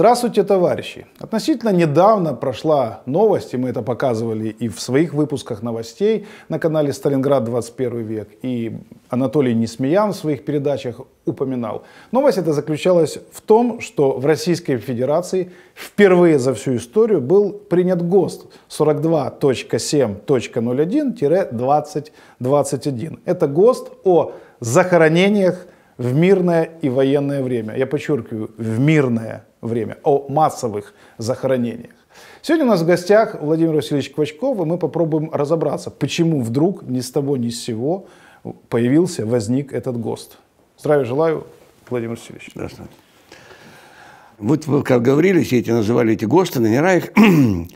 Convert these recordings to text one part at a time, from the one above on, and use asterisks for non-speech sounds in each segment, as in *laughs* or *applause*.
Здравствуйте, товарищи! Относительно недавно прошла новость, и мы это показывали и в своих выпусках новостей на канале «Сталинград. 21 век», и Анатолий Несмеян в своих передачах упоминал. Новость эта заключалась в том, что в Российской Федерации впервые за всю историю был принят ГОСТ 42.7.01-2021. Это ГОСТ о захоронениях в мирное и военное время. Я подчеркиваю, в мирное время, о массовых захоронениях. Сегодня у нас в гостях Владимир Васильевич Квачков, и мы попробуем разобраться, почему вдруг ни с того ни с сего появился, возник этот ГОСТ. Здравия желаю, Владимир Васильевич. Здравствуйте. Вот вы как говорили, все эти называли эти ГОСТы, номера их. *clears throat*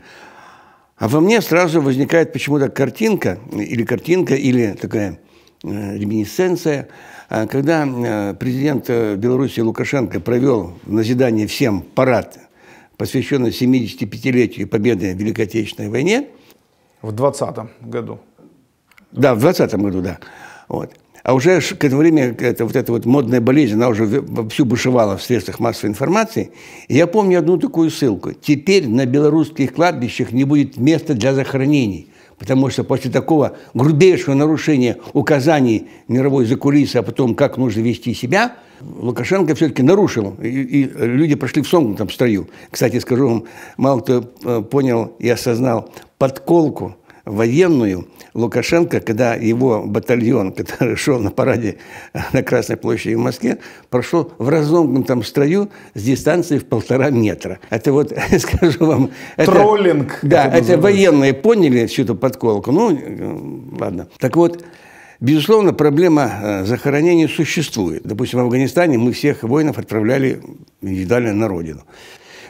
А во мне сразу возникает почему-то картинка, или картинка, или такая э, реминесценция – а, когда э, президент э, Беларуси Лукашенко провел назидание всем парад, посвященный 75-летию победы в Великой Отечественной войне. В 2020 году. Да, в 2020 году, да. Вот. А уже к этому времени это, вот эта вот модная болезнь, она уже всю бушевала в средствах массовой информации. И я помню одну такую ссылку. Теперь на белорусских кладбищах не будет места для захоронений. Потому что после такого грубейшего нарушения указаний мировой закулисы, а потом как нужно вести себя, Лукашенко все-таки нарушил. И, и люди прошли в там в строю. Кстати, скажу вам, мало кто э, понял и осознал подколку военную Лукашенко, когда его батальон, *laughs* который шел на параде на Красной площади в Москве, прошел в разомкнутом строю с дистанции в полтора метра. Это вот, *laughs* скажу вам... Это, Троллинг. Да, это, это военные поняли всю эту подколку. Ну, э, ладно. Так вот, Безусловно, проблема э, захоронения существует. Допустим, в Афганистане мы всех воинов отправляли индивидуально на родину.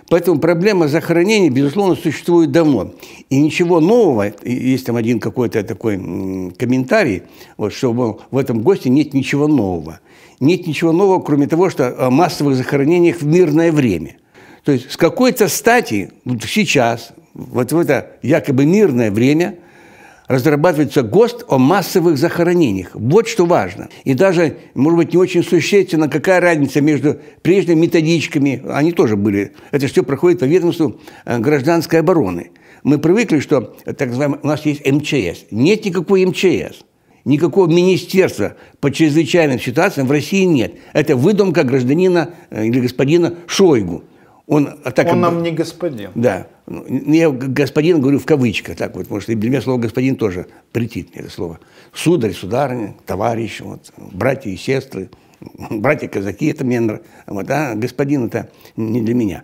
Поэтому проблема захоронений, безусловно, существует давно. И ничего нового, есть там один какой-то такой комментарий, вот, что в этом госте нет ничего нового. Нет ничего нового, кроме того, что о э, массовых захоронениях в мирное время. То есть с какой-то стати вот сейчас, вот в это якобы мирное время – разрабатывается ГОСТ о массовых захоронениях. Вот что важно. И даже, может быть, не очень существенно, какая разница между прежними методичками, они тоже были, это все проходит по ведомству э, гражданской обороны. Мы привыкли, что э, так называемый, у нас есть МЧС. Нет никакой МЧС. Никакого министерства по чрезвычайным ситуациям в России нет. Это выдумка гражданина э, или господина Шойгу. Он, так, он нам не господин. Да. Ну, я господин говорю в кавычках, так вот, может что для меня слово господин тоже претит мне это слово. Сударь, сударыня, товарищ, вот, братья и сестры, *laughs* братья казаки, это мне вот, а господин это не для меня.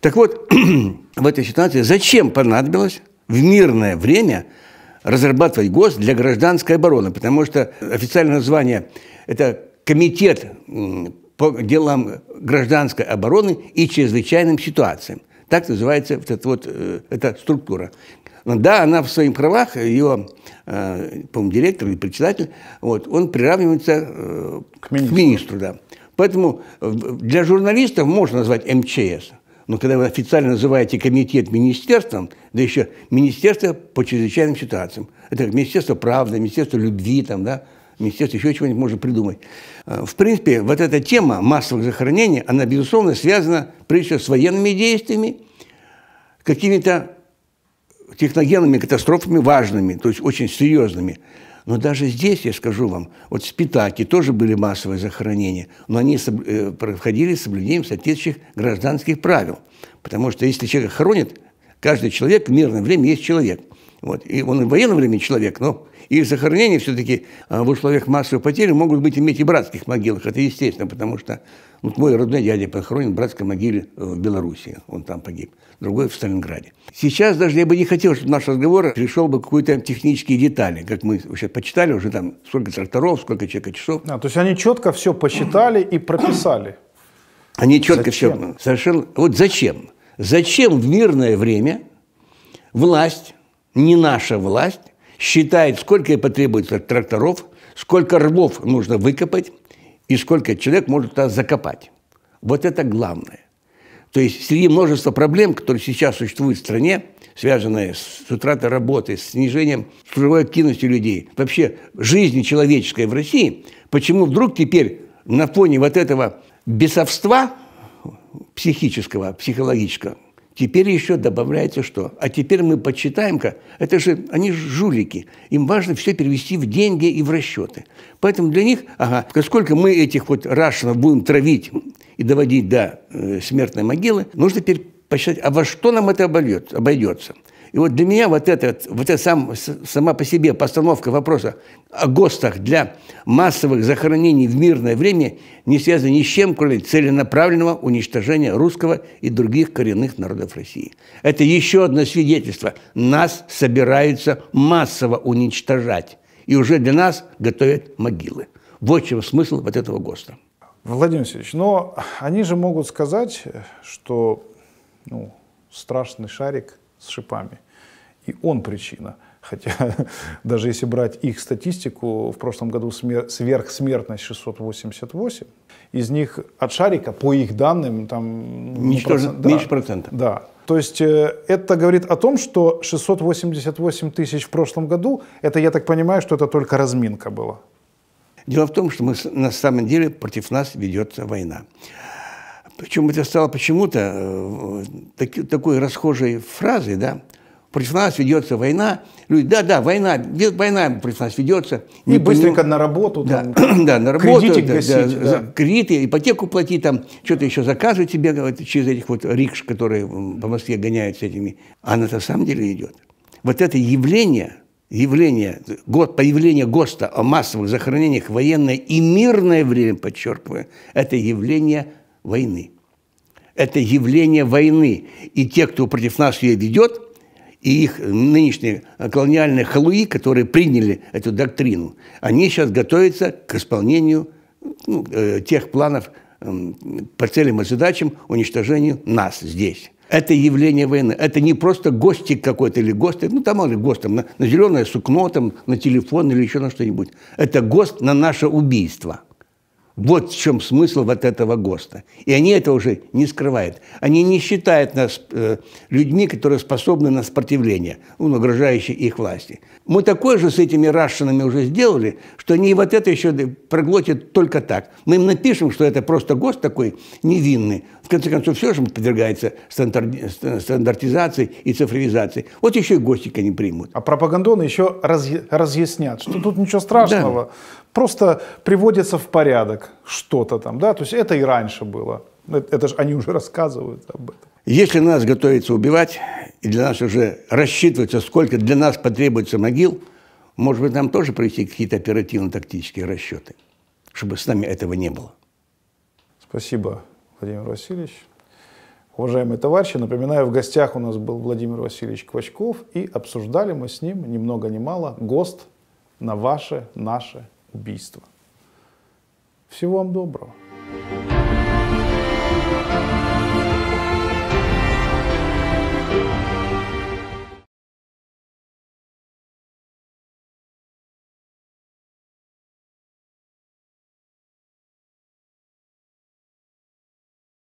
Так вот, *clears throat* в этой ситуации зачем понадобилось в мирное время разрабатывать ГОСТ для гражданской обороны? Потому что официальное название – это комитет по делам гражданской обороны и чрезвычайным ситуациям. Так называется вот эта, вот, э, эта структура. Ну да, она в своих правах, ее, э, по-моему, директор или председатель, вот, он приравнивается э, к министру. К министру да. Поэтому для журналистов можно назвать МЧС, но когда вы официально называете комитет министерством, да еще министерство по чрезвычайным ситуациям, это как министерство правды, министерство любви, там, да, министерство еще чего-нибудь может придумать. Э, в принципе, вот эта тема массовых захоронений, она, безусловно, связана прежде всего с военными действиями, какими-то техногенными катастрофами важными, то есть очень серьезными. Но даже здесь, я скажу вам, вот в Спитаке тоже были массовые захоронения, но они э, проходили с соблюдением соответствующих гражданских правил. Потому что если человека хоронят, каждый человек в мирное время есть человек – вот. И он в военное время человек, но и захоронения все-таки а, в условиях массовой потери могут быть иметь и братских могилах. Это естественно, потому что ну, вот мой родной дядя похоронен в братской могиле э, в Белоруссии, Он там погиб. Другой в Сталинграде. Сейчас даже я бы не хотел, чтобы наш разговор пришел бы к какой-то технические детали, как мы сейчас почитали уже там, сколько тракторов, сколько человека часов. А, то есть они четко все посчитали и прописали. Они четко зачем? все совершенно... Вот зачем? Зачем в мирное время власть не наша власть считает, сколько ей потребуется тракторов, сколько рвов нужно выкопать и сколько человек может туда закопать. Вот это главное. То есть среди множества проблем, которые сейчас существуют в стране, связанные с утратой работы, с снижением трудовой активности людей, вообще жизни человеческой в России, почему вдруг теперь на фоне вот этого бесовства психического, психологического, Теперь еще добавляется что? А теперь мы подсчитаем-ка. Это же они жулики. Им важно все перевести в деньги и в расчеты. Поэтому для них, ага, сколько мы этих вот рашенов будем травить и доводить до э, смертной могилы, нужно теперь посчитать, а во что нам это обольет, обойдется. И вот для меня вот, этот, вот эта сам, сама по себе постановка вопроса о ГОСТах для массовых захоронений в мирное время не связана ни с чем, кроме целенаправленного уничтожения русского и других коренных народов России. Это еще одно свидетельство. Нас собираются массово уничтожать. И уже для нас готовят могилы. Вот чем смысл вот этого ГОСТа. Владимир Васильевич, но они же могут сказать, что ну, страшный шарик – с шипами. И он причина. Хотя *laughs* даже если брать их статистику, в прошлом году смер- сверхсмертность 688, из них от шарика, по их данным, там... Ничтоже, ну, процент, да, меньше процента. Да. То есть э, это говорит о том, что 688 тысяч в прошлом году, это, я так понимаю, что это только разминка была. Дело в том, что мы, на самом деле против нас ведется война. Причем это стало почему-то э, таки, такой расхожей фразой, да, против нас ведется война. Люди, да, да, война, война против нас ведется. И не быстренько не... на работу. Да, там, *clears throat* да на работу, кредитик да, гасить, да, да. кредиты, ипотеку плати, там что-то еще заказывают тебе вот, через этих вот рикш, которые по Москве гоняются этими. А на самом деле идет. Вот это явление, явление, год, появление ГОСТа о массовых захоронениях, военное и мирное время, подчеркиваю, это явление войны. Это явление войны. И те, кто против нас ее ведет, и их нынешние колониальные халуи, которые приняли эту доктрину, они сейчас готовятся к исполнению ну, э, тех планов эм, по целям и задачам уничтожению нас здесь. Это явление войны. Это не просто гостик какой-то или гост, ну там или гост, там, на, на зеленое сукно, там, на телефон или еще на что-нибудь. Это гост на наше убийство. Вот в чем смысл вот этого ГОСТа. И они это уже не скрывают. Они не считают нас э, людьми, которые способны на сопротивление, ну, угрожающие их власти. Мы такое же с этими Рашинами уже сделали, что они вот это еще проглотят только так. Мы им напишем, что это просто ГОСТ такой невинный, конце концов, все же подвергается стандартизации и цифровизации. Вот еще и гостика не примут. А пропагандоны еще разъяснят, что тут ничего страшного. Да. Просто приводится в порядок что-то там, да, то есть это и раньше было. Это же они уже рассказывают об этом. Если нас готовится убивать, и для нас уже рассчитывается, сколько для нас потребуется могил, может быть, нам тоже провести какие-то оперативно-тактические расчеты, чтобы с нами этого не было. Спасибо. Владимир Васильевич. Уважаемые товарищи, напоминаю, в гостях у нас был Владимир Васильевич Квачков, и обсуждали мы с ним ни много ни мало ГОСТ на ваше, наше убийство. Всего вам доброго.